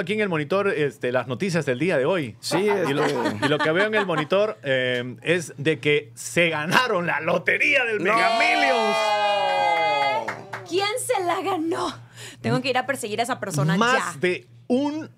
aquí en el monitor este, las noticias del día de hoy. Sí, y, lo, este, que veo en el monitor eh, es de que se ganaron la lotería del Mega Millions. ¿Quién se la ganó? Tengo que ir a perseguir a esa persona Más de un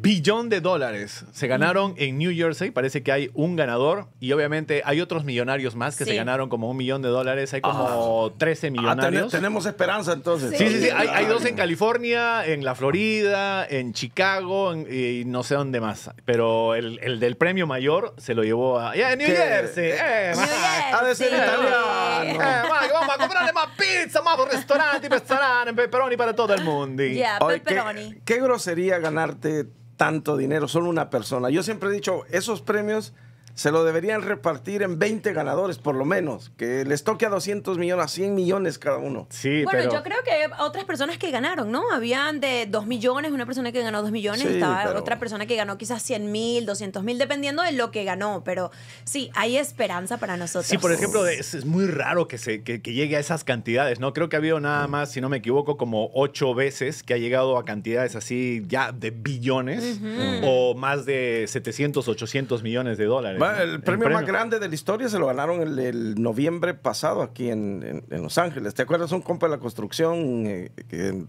billón de dólares se mm. ganaron en New Jersey. Parece que hay un ganador y obviamente hay otros millonarios más que se ganaron como un millón de dólares. Hay como 13 ah. ah, millonarios. tenemos esperanza entonces. Sí, sí, sí. Hay, dos en California, en la Florida, en Chicago y no sé dónde más. Pero el, del premio mayor se lo llevó a yeah, New Jersey. Eh, eh New ¡A ser italiano. Eh, vamos a comprarle más pizza, más restaurante, restaurante, pepperoni para todo el mundo. Qué, qué grosería ganarte tanto dinero, solo una persona. Yo siempre he dicho, esos premios se lo deberían repartir en 20 ganadores por lo menos, que les toque a 200 millones, a 100 millones cada uno. Sí, bueno, pero... yo creo que otras personas que ganaron, ¿no? Habían de 2 millones, una persona que ganó 2 millones, estaba otra persona que ganó quizás 100 mil, 200 mil, dependiendo de lo que ganó, pero sí, hay esperanza para nosotros. Sí, por ejemplo, es, muy raro que, se, que, llegue a esas cantidades, ¿no? Creo que ha habido nada mm. más, si no me equivoco, como 8 veces que ha llegado a cantidades así ya de billones o más de 700, 800 millones de dólares el, premio, más grande de la historia se lo ganaron el, noviembre pasado aquí en, Los Ángeles. ¿Te acuerdas un compa de la construcción? Eh,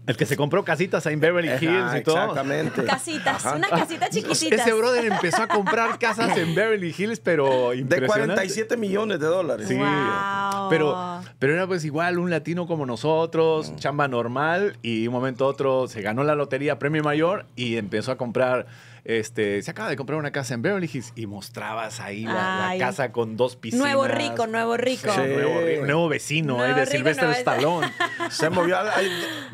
el que se compró casitas ahí en Beverly Hills y todo. Exactamente. Casitas, una casita chiquitita. Ese brother empezó a comprar casas en Beverly Hills, pero De 47 millones de dólares. Sí. Pero, pero era pues igual un latino como nosotros, mm. chamba normal, y un momento otro se ganó la lotería premio mayor y empezó a comprar este, se acaba de comprar una casa en Beverly Hills y mostrabas ahí la, casa con dos piscinas. Nuevo rico, nuevo rico. Nuevo, vecino, eh, de Silvestre se movió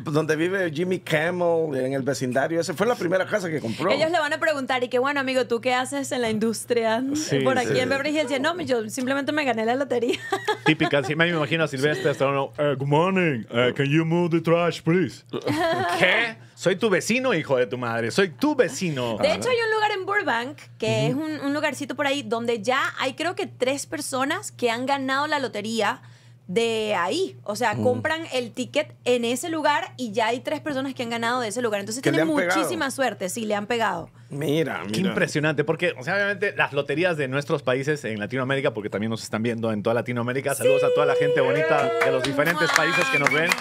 donde vive Jimmy Campbell, en el vecindario. Esa fue la primera casa que compró. Ellos le van a preguntar, y que bueno, amigo, ¿tú qué haces en la industria? Por aquí en Beverly Hills. No, yo simplemente me gané la lotería. Típica, sí, me imagino a Silvestre Stallone. Eh, good morning, eh, can you move the trash, please? ¿Qué? soy tu vecino, hijo de tu madre, soy tu vecino. De ah. hecho, hay un lugar en Burbank, que es un, lugarcito por ahí, donde ya hay creo que tres personas que han ganado la lotería de ahí. O sea, mm. compran el ticket en ese lugar y ya hay tres personas que han ganado de ese lugar. Entonces tienen muchísima suerte, sí, le han pegado. Mira, mira. Qué impresionante, porque, o sea, obviamente las loterías de nuestros países en Latinoamérica, porque también nos están viendo en toda Latinoamérica. Saludos a toda la gente bonita de los diferentes países que nos ven.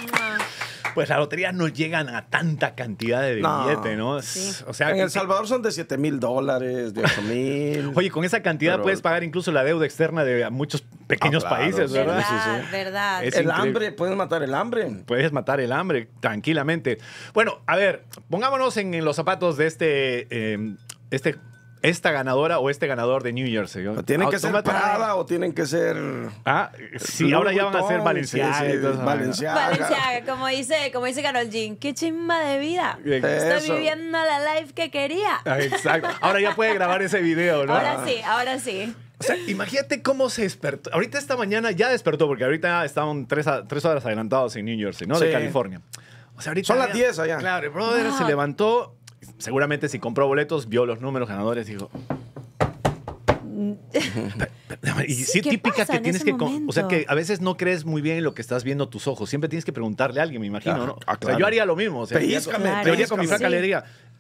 Pues la lotería no llegan a tanta cantidad de billete, ¿no? O sea, en El Salvador son de 7 mil dólares, de 8 mil. Oye, con esa cantidad puedes pagar incluso la deuda externa de muchos pequeños ah, países, ¿verdad? Sí, sí, verdad. el hambre, puedes matar el hambre. Puedes matar el hambre tranquilamente. Bueno, a ver, pongámonos en, los zapatos de este, eh, este esta ganadora o este ganador de New Jersey. tienen que ser Prada o tienen que ser. Ah, sí, ahora ya van a ser Valenciaga. Sí, Valenciaga. Valenciaga, como dice, como dice Carol Jean, qué chimba de vida. Estoy viviendo la life que quería. Ah, exacto. Ahora ya puede grabar ese video, ¿no? Ahora sí, ahora sí. O sea, imagínate cómo se despertó. Ahorita esta mañana ya despertó, porque ahorita estaban tres, tres horas adelantados en New Jersey, ¿no? De California. O sea, ahorita Son las 10 allá. Claro, el brother se levantó seguramente si compró boletos, vio los números ganadores y dijo... Mm. y sí, típica que tienes que... O sea, que a veces no crees muy bien en lo que estás viendo tus ojos. Siempre tienes que preguntarle a alguien, me imagino, ¿no? Ah, yo haría lo mismo. O sea, con mi fraca le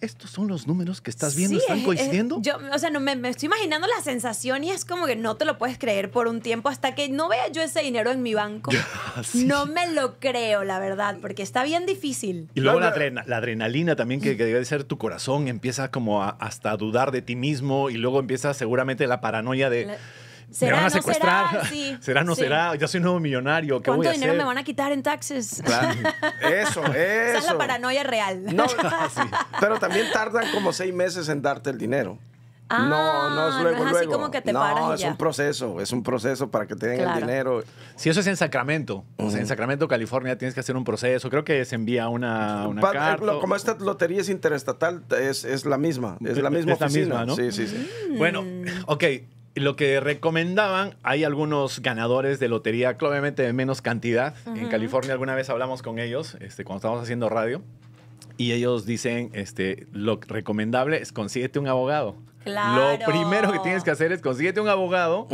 estos son los números que estás viendo, están eh, eh, coincidiendo. yo, o sea, no, me, estoy imaginando la sensación y es como que no te lo puedes creer por un tiempo hasta que no vea yo ese dinero en mi banco. No me lo creo, la verdad, porque está bien difícil. Y luego la, adrenalina también que, debe de ser tu corazón, empieza como hasta a dudar de ti mismo y luego empieza seguramente la paranoia de... ¿Será, me van a secuestrar. será, sí, será, no será, ya soy un nuevo millonario. ¿Qué ¿Cuánto dinero me van a quitar en taxes? Eso, eso. Esa es la paranoia real. No, ah, pero también tardan como seis meses en darte el dinero. Ah, no, no es luego, no es que te no, es un proceso, es un proceso para que te den el dinero. Si eso es en Sacramento, o sea, en Sacramento, California, tienes que hacer un proceso. Creo que se envía una, carta. como esta lotería es interestatal, es, la misma, es la misma es misma, ¿no? Sí, sí, sí. Mm. Bueno, ok, lo que recomendaban, hay algunos ganadores de lotería, obviamente de menos cantidad. En California alguna vez hablamos con ellos, este, cuando estábamos haciendo radio, y ellos dicen, este, lo recomendable es consíguete un abogado. Claro. Lo primero que tienes que hacer es consíguete un abogado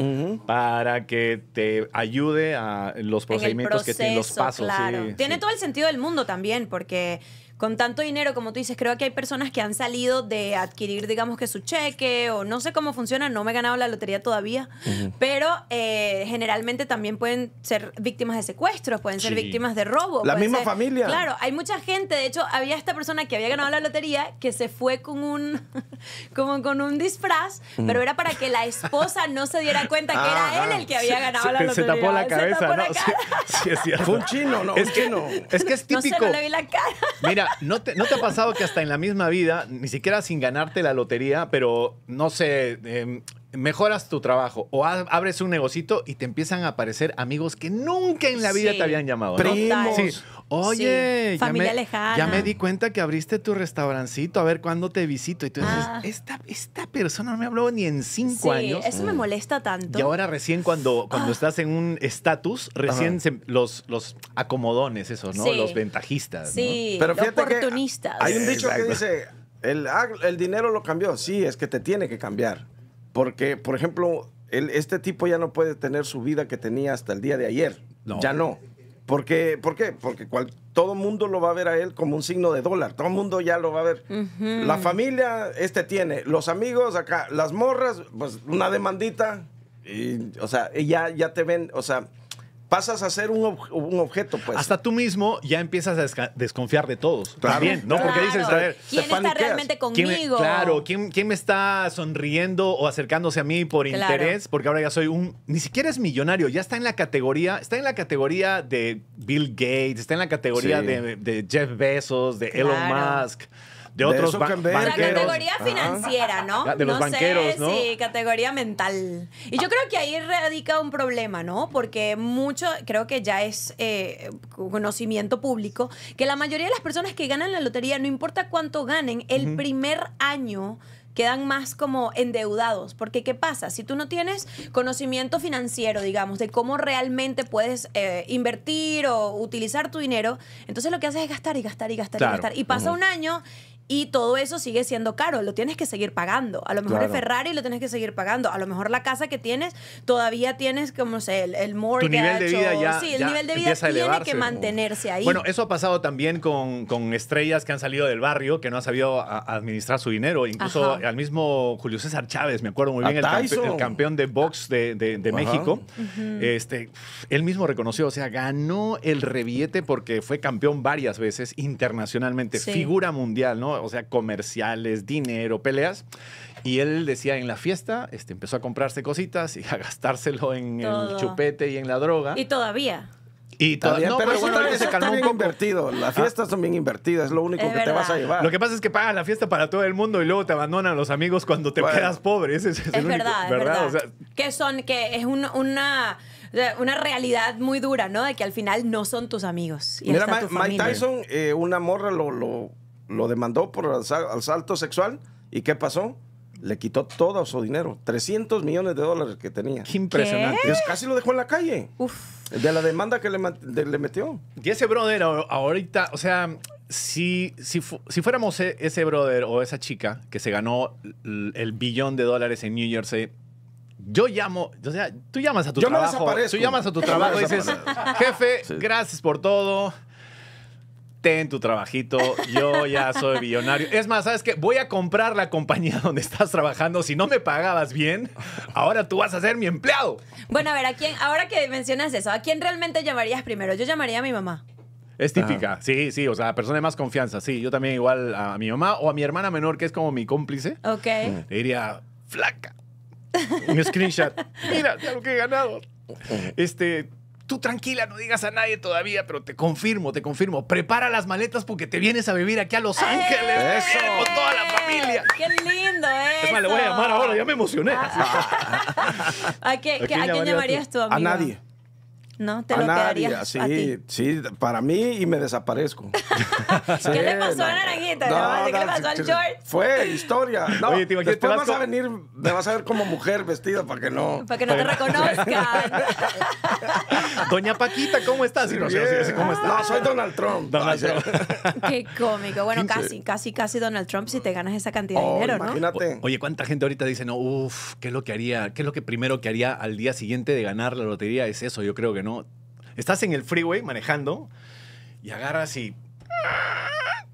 para que te ayude a los procedimientos que tienen los pasos. Tiene todo el sentido del mundo también, porque con tanto dinero, como tú dices, creo que hay personas que han salido de adquirir, digamos que su cheque o no sé cómo funciona, no me he ganado la lotería todavía, pero eh, generalmente también pueden ser víctimas de secuestros, pueden ser víctimas de robo. La misma familia. Claro, hay mucha gente, de hecho, había esta persona que había ganado la lotería que se fue con un, como con un disfraz, pero era para que la esposa no se diera cuenta que era ah, él el que había ganado la lotería. Se tapó la cabeza, ¿no? Sí, es Fue un chino, ¿no? Es que no. Es que es típico. No se, no le vi la cara. Mira, ¿No te, ¿No te, ha pasado que hasta en la misma vida, ni siquiera sin ganarte la lotería, pero no sé, em, mejoras tu trabajo o abres un negocito y te empiezan a aparecer amigos que nunca en la vida te habían llamado. Primos. Oye, Ya, Familia me, ya me di cuenta que abriste tu restaurancito, a ver cuándo te visito. Y tú dices, ah. esta, persona no me habló ni en cinco años. Eso me mm. molesta tanto. Y ahora recién cuando, cuando ah. estás en un estatus, recién los, los acomodones, esos, ¿no? Los ventajistas. Sí, Pero oportunistas. hay un dicho que dice, el, el dinero lo cambió. Sí, es que te tiene que cambiar. Porque, por ejemplo, este tipo ya no puede tener su vida que tenía hasta el día de ayer. Ya no. Porque, ¿Por qué? Porque cual, todo mundo lo va a ver a él como un signo de dólar. Todo el mundo ya lo va a ver. La familia, este tiene. Los amigos acá, las morras, pues una demandita. Y, o sea, ya, ya te ven, o sea, pasas a ser un, objeto, pues. Hasta tú mismo ya empiezas a desconfiar de todos. También, ¿no? Porque dices, a ver, ¿quién está realmente conmigo? claro, ¿quién, me está sonriendo o acercándose a mí por interés? Porque ahora ya soy un. Ni siquiera es millonario, ya está en la categoría. Está en la categoría de Bill Gates, está en la categoría de, Jeff Bezos, de Elon Musk de otros ba banqueros. La categoría financiera, ¿no? De los banqueros, ¿no? Sí, categoría mental. Y yo creo que ahí radica un problema, ¿no? Porque mucho, creo que ya es eh, conocimiento público, que la mayoría de las personas que ganan la lotería, no importa cuánto ganen, el primer año quedan más como endeudados. Porque, ¿qué pasa? Si tú no tienes conocimiento financiero, digamos, de cómo realmente puedes eh, invertir o utilizar tu dinero, entonces lo que haces es gastar y gastar y gastar y gastar. Y pasa un año y todo eso sigue siendo caro, lo tienes que seguir pagando. A lo mejor es el Ferrari lo tienes que seguir pagando. A lo mejor la casa que tienes todavía tienes, como sé, el, el mortgage. nivel sí, el nivel de vida tiene que mantenerse ahí. Bueno, eso ha pasado también con, con, estrellas que han salido del barrio, que no han sabido administrar su dinero. Incluso al mismo Julio César Chávez, me acuerdo muy bien, el, campeón de box de, México. este, él mismo reconoció, o sea, ganó el reviete porque fue campeón varias veces internacionalmente, figura mundial, ¿no? o sea, comerciales, dinero, peleas. Y él decía en la fiesta, este, empezó a comprarse cositas y a gastárselo en el chupete y en la droga. Y todavía. Y todavía, pero, pues, bueno, se calmó un poco. invertido. Las ah. fiestas son bien invertidas, es lo único que te vas a llevar. Lo que pasa es que pagas la fiesta para todo el mundo y luego te abandonan los amigos cuando te quedas pobre. Ese, es, el verdad, verdad, es verdad. que son, que es una una realidad muy dura, ¿no? De que al final no son tus amigos. Y Mira, Mike Tyson, eh, una morra lo lo demandó por asalto sexual. ¿Y qué pasó? Le quitó todo su dinero, 300 millones de dólares que tenía. Qué impresionante. casi lo dejó en la calle. De la demanda que le, metió. Y ese brother ahorita, o sea, si, si, fuéramos e, ese brother o esa chica que se ganó el billón de dólares en New Jersey, yo llamo, o sea, tú llamas a tu trabajo. Me tú llamas a tu trabajo y dices, jefe, gracias por todo en tu trabajito, yo ya soy millonario. Es más, ¿sabes qué? Voy a comprar la compañía donde estás trabajando. Si no me pagabas bien, ahora tú vas a ser mi empleado. Bueno, a ver, ¿a quién, ahora que mencionas eso, ¿a quién realmente llamarías primero? Yo llamaría a mi mamá. Es típica, sí, sí, o sea, persona de más confianza, sí. Yo también igual a mi mamá o a mi hermana menor, que es como mi cómplice. Ok. Le diría, flaca. Un screenshot. Mira, ya que he Este, Tú tranquila, no digas a nadie todavía, pero te confirmo, te confirmo. Prepara las maletas porque te vienes a vivir aquí a Los Ángeles. ¡Eh! Eso. con toda la familia. Qué lindo, ¿eh? Es más, le voy a llamar ahora, ya me emocioné. Ah. ¿A, quién llamarías tú, amigo? A nadie. ¿no? Te lo nadie, sí, a ti. Sí, para mí y me desaparezco. ¿Qué le pasó a Naranjita? ¿Qué le pasó al George? Fue historia. Oye, después vas, a venir, me vas a ver como mujer vestida para que no... Para que no te reconozcan. Doña Paquita, ¿cómo estás? no, cómo estás. soy Donald Trump. Qué cómico. Bueno, casi, casi, casi Donald Trump si te ganas esa cantidad de oh, dinero, imagínate. ¿no? Oye, ¿cuánta gente ahorita dice, no, uff, ¿qué es lo que haría? ¿Qué es lo que primero que haría al día siguiente de ganar la lotería? Es eso, yo creo que no. Estás en el freeway manejando y agarras y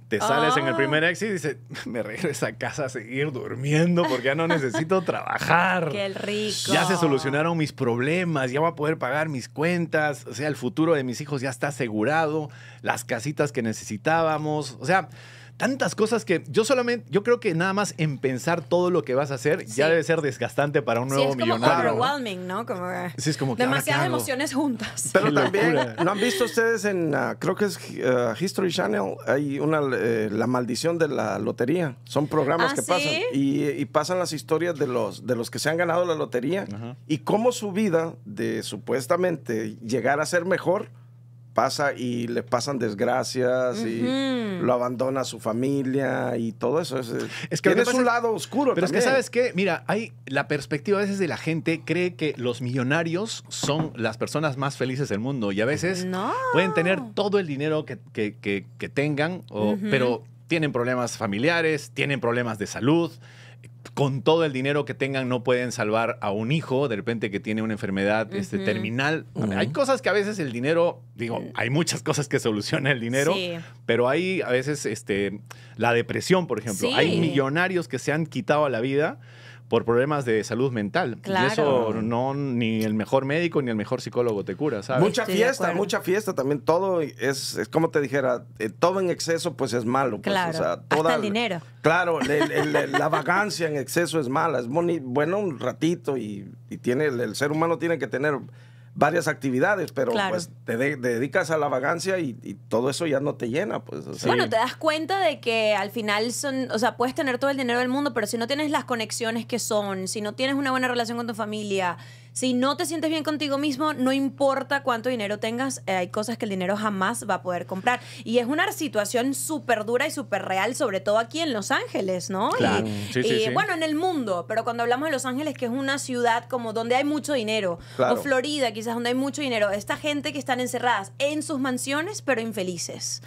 te sales en el ah. primer éxito y dices, me regreso a casa a seguir durmiendo porque ya no necesito trabajar. ¡Qué rico! Ya se solucionaron mis problemas, ya voy a poder pagar mis cuentas, o sea, el futuro de mis hijos ya está asegurado, las casitas que necesitábamos, o sea tantas cosas que yo solamente, yo creo que nada más en pensar todo lo que vas a hacer ya debe ser desgastante para un nuevo eh, sí, es Como overwhelming, ¿no? Como, demasiadas emociones juntas. Pero también, ¿no han visto ustedes en, ah, creo que es ah, History Channel, hay una, eh, la maldición de la lotería? Son programas ah, que pasan y, pasan las historias de los, de los que se han ganado la lotería y cómo su vida de supuestamente llegar a ser mejor pasa y le pasan desgracias y lo abandona su familia y todo eso. Es, eh, que es un lado oscuro. Pero es que sabes qué? mira, hay la perspectiva a veces de la gente cree que los millonarios son las personas más felices del mundo y a veces pueden tener todo el dinero que, que, que, tengan, pero tienen problemas familiares, tienen problemas de salud, con todo el dinero que tengan no pueden salvar a un hijo de repente que tiene una enfermedad este, terminal. Hay cosas que a veces el dinero, digo, hay muchas cosas que soluciona el dinero, pero hay a veces este, la depresión, por ejemplo. Hay millonarios que se han quitado a la vida por problemas de salud mental. Y eso no, ni el mejor médico ni el mejor psicólogo te cura, ¿sabes? Mucha fiesta, mucha fiesta también. Todo es, es como te dijera, eh, todo en exceso pues es malo. Pues, claro, el dinero. Claro, la vagancia en exceso es mala. Es bueno un ratito y, y tiene, el ser humano tiene que tener varias actividades, pero pues te, dedicas a la vagancia y, todo eso ya no te llena. Pues, Bueno, te das cuenta de que al final son, o sea, puedes tener todo el dinero del mundo, pero si no tienes las conexiones que son, si no tienes una buena relación con tu familia, si no te sientes bien contigo mismo, no importa cuánto dinero tengas, eh, hay cosas que el dinero jamás va a poder comprar. Y es una situación súper dura y súper real, sobre todo aquí en Los Ángeles, ¿no? Y, bueno, en el mundo, pero cuando hablamos de Los Ángeles, que es una ciudad como donde hay mucho dinero, o Florida quizás donde hay mucho dinero, esta gente que están encerradas en sus mansiones, pero infelices.